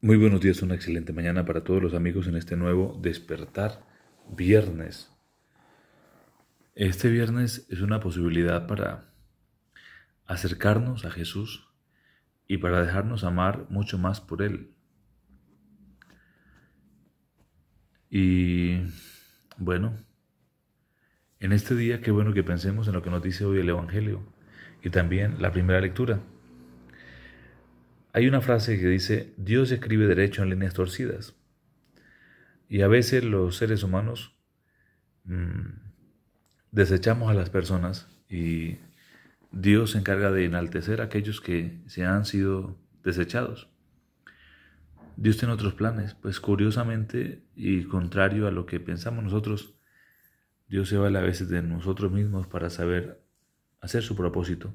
Muy buenos días, una excelente mañana para todos los amigos en este nuevo despertar viernes. Este viernes es una posibilidad para acercarnos a Jesús y para dejarnos amar mucho más por Él. Y bueno, en este día qué bueno que pensemos en lo que nos dice hoy el Evangelio y también la primera lectura. Hay una frase que dice, Dios escribe derecho en líneas torcidas. Y a veces los seres humanos mm, desechamos a las personas y Dios se encarga de enaltecer a aquellos que se han sido desechados. Dios tiene otros planes, pues curiosamente y contrario a lo que pensamos nosotros, Dios se vale a veces de nosotros mismos para saber hacer su propósito.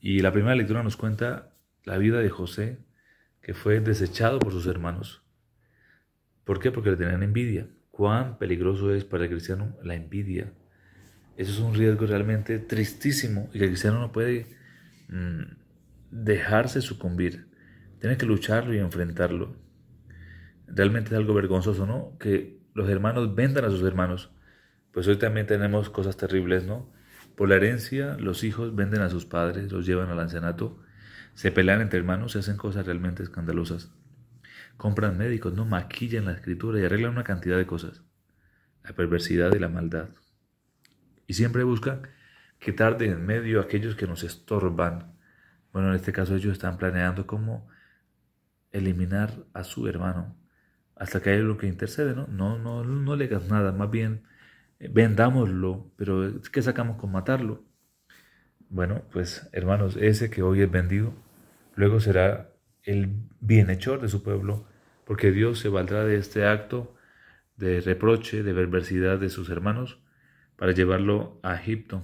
Y la primera lectura nos cuenta la vida de José, que fue desechado por sus hermanos. ¿Por qué? Porque le tenían envidia. ¿Cuán peligroso es para el cristiano la envidia? Eso es un riesgo realmente tristísimo y que el cristiano no puede mm, dejarse sucumbir. Tiene que lucharlo y enfrentarlo. Realmente es algo vergonzoso, ¿no? Que los hermanos vendan a sus hermanos. Pues hoy también tenemos cosas terribles, ¿no? Por la herencia, los hijos venden a sus padres, los llevan al ancianato se pelean entre hermanos se hacen cosas realmente escandalosas. Compran médicos, no maquillan la escritura y arreglan una cantidad de cosas. La perversidad y la maldad. Y siempre buscan que tarde en medio aquellos que nos estorban. Bueno, en este caso ellos están planeando cómo eliminar a su hermano hasta que hay lo que intercede, ¿no? No, no, no le hagas nada, más bien vendámoslo, pero ¿qué sacamos con matarlo? Bueno, pues hermanos, ese que hoy es vendido, luego será el bienhechor de su pueblo, porque Dios se valdrá de este acto de reproche, de perversidad de sus hermanos, para llevarlo a Egipto.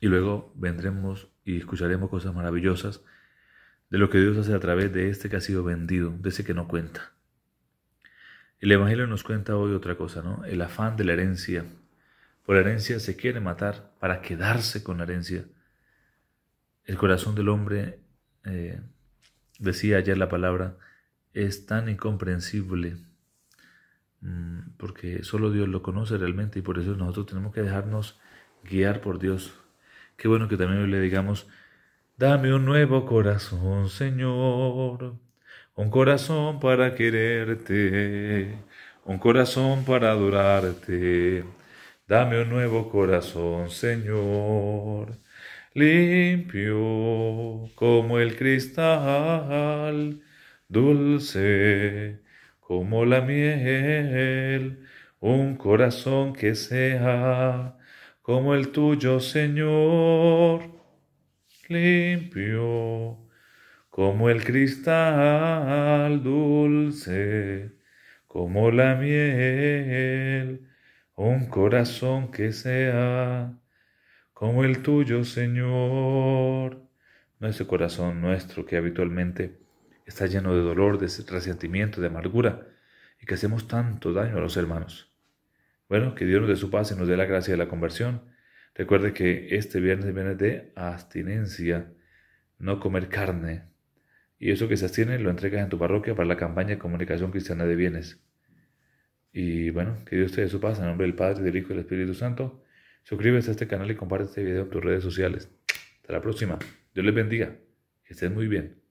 Y luego vendremos y escucharemos cosas maravillosas de lo que Dios hace a través de este que ha sido vendido, de ese que no cuenta. El Evangelio nos cuenta hoy otra cosa, ¿no? El afán de la herencia, por herencia se quiere matar para quedarse con la herencia. El corazón del hombre, eh, decía ayer la palabra, es tan incomprensible mm, porque solo Dios lo conoce realmente y por eso nosotros tenemos que dejarnos guiar por Dios. Qué bueno que también le digamos, dame un nuevo corazón, Señor, un corazón para quererte, un corazón para adorarte Dame un nuevo corazón, Señor, limpio como el cristal, dulce como la miel, un corazón que sea como el tuyo, Señor, limpio como el cristal, dulce como la miel un corazón que sea como el tuyo, Señor. No ese corazón nuestro que habitualmente está lleno de dolor, de resentimiento, de amargura, y que hacemos tanto daño a los hermanos. Bueno, que Dios nos dé su paz y nos dé la gracia de la conversión. Recuerde que este viernes viene de abstinencia, no comer carne. Y eso que se abstiene lo entregas en tu parroquia para la campaña de comunicación cristiana de bienes. Y bueno, que Dios te dé su paz en nombre del Padre, del Hijo y del Espíritu Santo. Suscríbete a este canal y comparte este video en tus redes sociales. Hasta la próxima. Dios les bendiga. Que estén muy bien.